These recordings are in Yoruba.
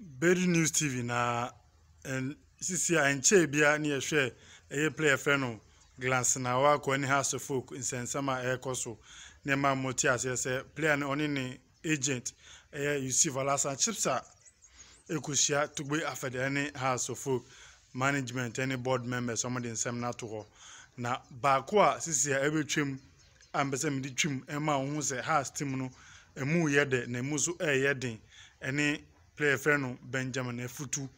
Berry News TV na sisi a nkyɛn biara e e e ne yɛhwɛ ɛyɛ play ɛfrɛ no glance na wakɔ ne house of folk nsɛnsɛm a ɛrekɔ so nneɛma a wɔte aseɛ sɛ player no ɔne ne agent ɛyɛ yusuf alasan chipsa ɛkɔhyia tugbe afɛdeɛ ne house of folk management ɛne board members wɔn de nsɛm no hɔ na baako a sisi a ɛbɛtwam a mpɛ sɛ mede twam ɛma wɔn ho sɛ house team no ɛmu yɛ dɛ na ɛmu nso ɛreyɛ den ɛne. player fɛ no benjamin efutu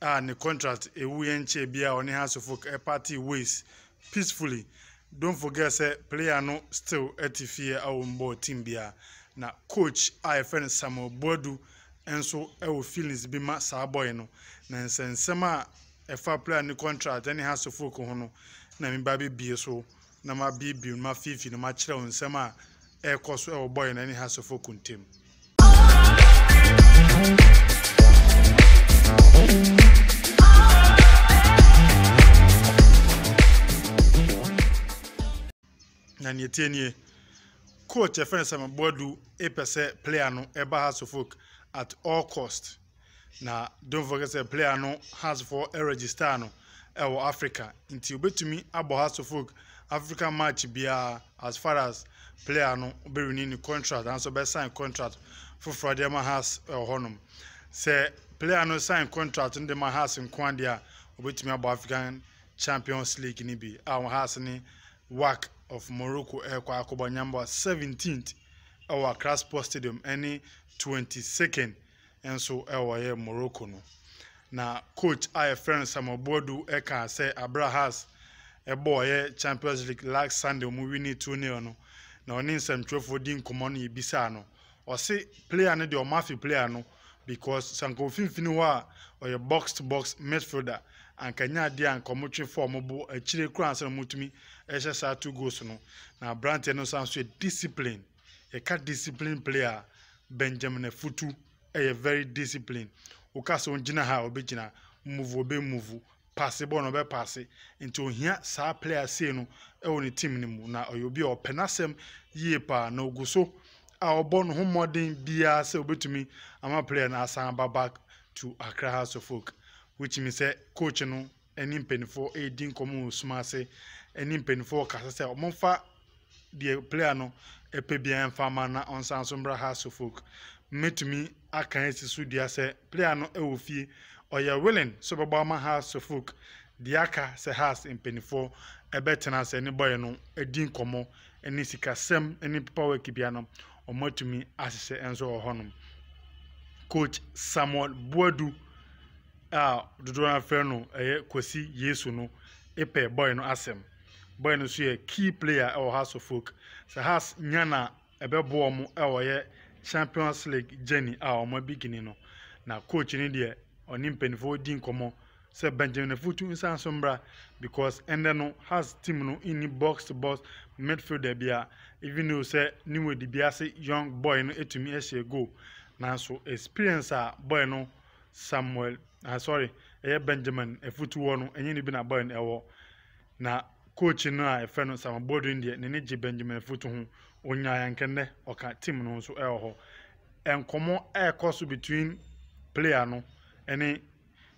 a ah, ne contract ewu yɛn nkyɛn bi a ɔne house of folk party ways peacefully don't forget sɛ player no still ɛte fie a wɔn bɔ team bi a na coach a yɛfɛ no samuel boadu nso ɛwɔ feelings bi ma saa bɔyɛ no na nsɛnsɛm a ɛfa player ne contract ɛne house of folk ho no na meba bebie so na ma biebie no ma fiifi na ma kyerɛ nsɛm a ɛrekɔ so ɛwɔ bɔyɛ no ɛne ha of ntam. na nea tie nie coach ɛfɛn sɛ mboadu epɛ sɛ player no ɛba hasofok at all cost na don't forget say player no hasofo ɛregister no ɛwɔ africa nti obetumi abɔ hasofok africa match biara as far as player no obɛwini ne contract anso ɔbɛsign contract foforɔ deɛ ma has ɛwɔ eh, hɔnom sɛ player no sign contract no ma has nko adeɛ a african champions league no bi a wɔn wak of morocco ɛrekɔ eh, akɔbɔ nyamba 17th ɛwɔ eh, accra stadium ɛne 22nd nso ɛwɔ morocco no na coach a yɛfrɛ no samuel boadu ɛka sɛ champions league last sunday mu wini na ɔne nsɛmtwerɛfoɔ di nkɔmmɔ no yɛbisaa no ɔse player no deɛ ɔmafe player no because sanko mfimfini hɔ a ɔyɛ box to box midfielder anka nya adeɛ anka ɔmo twe fɔ ɔmo bo akyire kura ansa na ɔmo tumi ɛhyɛ saa two goals no na aberanteɛ no san so yɛ discipline yɛka discipline player benjamin afutu ɛyɛ very discipline woka sɛ ɔgyina ha ɔbɛgyina mmuvu ɔbɛmmuvu paase bɔɔl no ɔbɛpaase nti ohia saa player sei no ɛwɔ ne team no mu na ɔyɛ obi a ɔpɛ n'asɛm yie paa na ogu so a ɔbɔ ne ho mmɔden biara sɛ obetumi ama player na asan aba back to Accra House of Folk which means sɛ coach no ɛne mpanyinfoɔ ɛredi nkɔmɔ wɔ suma ase ɛne mpanyinfoɔ kasa sɛ ɔmɔmfa deɛ player no ɛpɛ biara mfa ama na ɔnsan so mbra House of Folk mmetumi aka esi so dua sɛ player no ɛwɔ fie ɔyɛ willing so bɛbɔ ama house of folk deɛ aka sɛ house mpanimfoɔ ɛbɛtena sɛ ne bɔyɛ no edi nkɔmɔ ne sikasɛm ne pepa work bia no wɔn atumi ahyehyɛ nso wɔ hɔnom coach samuel buadu a dodoɔ no afɛ no ɛyɛ kwasi yesu no epɛ bɔyɛ no asɛm bɔyɛ no nso yɛ key player ɛwɔ house of folk sɛ house nyana ɛbɛboɔ wɔn ɛwɔ yɛ champions league journey a wɔn abigini no na coach ne deɛ ɔne mpanimfoɔ di nkɔmmɔ sɛ benjamin afutu nsan so mbra because ɛnɛ no has team no nni box to box midfielder bi a even though sɛ ne wɔdi bi ase young boy no atumi ahyɛ goal nanso experience a boy no samuel ah sorry ɛyɛ benjamin afutu wɔ no ɛnyɛ ne bi na boy no ɛwɔ na coach no a ɛfɛ no sam bodwin deɛ ne ne gye benjamin afutu ho onyaa nkɛnɛ ɔka team no nso ɛwɔ hɔ nkɔmmɔ ɛrekɔ so between player no ne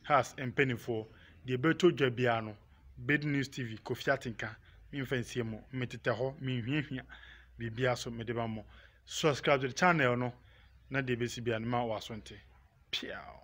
has mpanimfoɔ deɛ ɛbɛtɔ dwa biara no bed news tv kofi atenka memfa nsie mu metetɛ hɔ menhwiahwia biribiara so mede ba mmɔ subscribe to the channel no na deɛ ɛbɛsi biara no ma wɔ asonte piaw